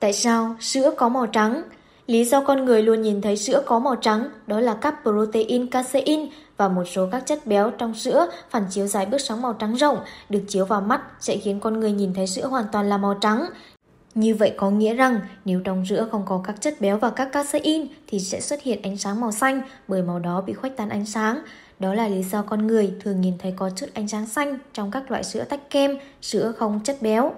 Tại sao sữa có màu trắng? Lý do con người luôn nhìn thấy sữa có màu trắng đó là các protein, casein và một số các chất béo trong sữa phản chiếu dài bước sóng màu trắng rộng được chiếu vào mắt sẽ khiến con người nhìn thấy sữa hoàn toàn là màu trắng. Như vậy có nghĩa rằng nếu trong sữa không có các chất béo và các casein thì sẽ xuất hiện ánh sáng màu xanh bởi màu đó bị khuếch tán ánh sáng. Đó là lý do con người thường nhìn thấy có chút ánh sáng xanh trong các loại sữa tách kem, sữa không chất béo.